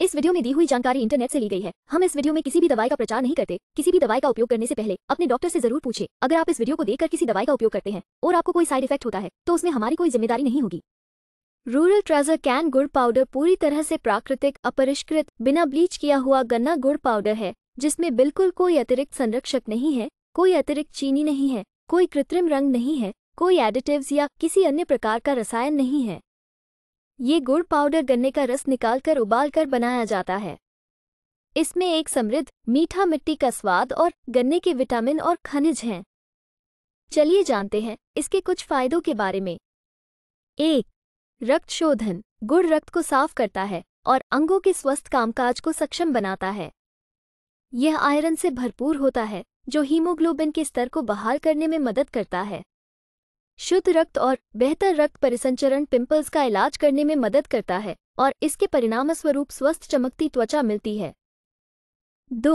इस वीडियो में दी हुई जानकारी इंटरनेट से ली गई है हम इस वीडियो में किसी भी दवाई का प्रचार नहीं करते किसी भी दवाई का उपयोग करने से पहले अपने डॉक्टर से जरूर पूछे अगर आप इस वीडियो को देखकर किसी दवाई का उपयोग करते हैं और आपको कोई साइड इफेक्ट होता है तो उसमें हमारी कोई जिम्मेदारी नहीं होगी रूरल ट्रेजर कैन गुड़ पाउडर पूरी तरह से प्राकृतिक अपरिष्कृत बिना ब्लीच किया हुआ गन्ना गुड़ पाउडर है जिसमें बिल्कुल कोई अतिरिक्त संरक्षक नहीं है कोई अतिरिक्त चीनी नहीं है कोई कृत्रिम रंग नहीं है कोई एडिटिव्स या किसी अन्य प्रकार का रसायन नहीं है ये गुड़ पाउडर गन्ने का रस निकालकर उबालकर बनाया जाता है इसमें एक समृद्ध मीठा मिट्टी का स्वाद और गन्ने के विटामिन और खनिज हैं चलिए जानते हैं इसके कुछ फायदों के बारे में एक रक्त शोधन गुड़ रक्त को साफ करता है और अंगों के स्वस्थ कामकाज को सक्षम बनाता है यह आयरन से भरपूर होता है जो हीमोग्लोबिन के स्तर को बहाल करने में मदद करता है शुद्ध रक्त और बेहतर रक्त परिसंचरण पिंपल्स का इलाज करने में मदद करता है और इसके परिणामस्वरूप स्वस्थ चमकती त्वचा मिलती है दो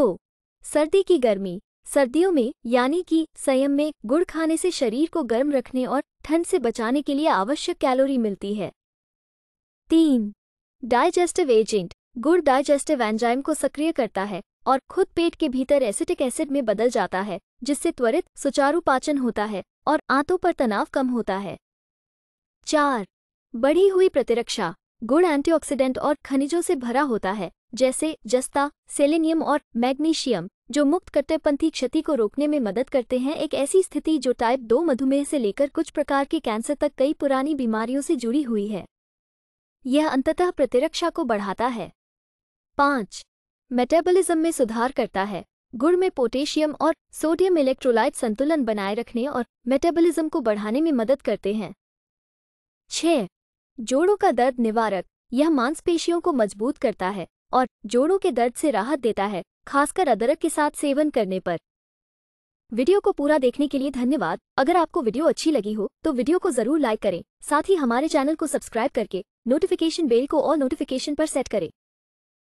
सर्दी की गर्मी सर्दियों में यानी कि संयम में गुड़ खाने से शरीर को गर्म रखने और ठंड से बचाने के लिए आवश्यक कैलोरी मिलती है तीन डाइजेस्टिव एजेंट गुड़ डाइजेस्टिव एंजाइम को सक्रिय करता है और खुद पेट के भीतर एसिटिक एसिड में बदल जाता है जिससे त्वरित सुचारू पाचन होता है और आंतों पर तनाव कम होता है चार बढ़ी हुई प्रतिरक्षा गुड़ एंटीऑक्सीडेंट और खनिजों से भरा होता है जैसे जस्ता सेलेनियम और मैग्नीशियम जो मुक्त कट्टरपंथी क्षति को रोकने में मदद करते हैं एक ऐसी स्थिति जो टाइप दो मधुमेह से लेकर कुछ प्रकार के कैंसर तक कई पुरानी बीमारियों से जुड़ी हुई है यह अंततः प्रतिरक्षा को बढ़ाता है पाँच मेटाबॉलिज्म में सुधार करता है गुड़ में पोटेशियम और सोडियम इलेक्ट्रोलाइट संतुलन बनाए रखने और मेटाबॉलिज्म को बढ़ाने में मदद करते हैं छः जोड़ों का दर्द निवारक यह मांसपेशियों को मजबूत करता है और जोड़ों के दर्द से राहत देता है खासकर अदरक के साथ सेवन करने पर वीडियो को पूरा देखने के लिए धन्यवाद अगर आपको वीडियो अच्छी लगी हो तो वीडियो को जरूर लाइक करें साथ ही हमारे चैनल को सब्सक्राइब करके नोटिफिकेशन बेल को और नोटिफिकेशन पर सेट करें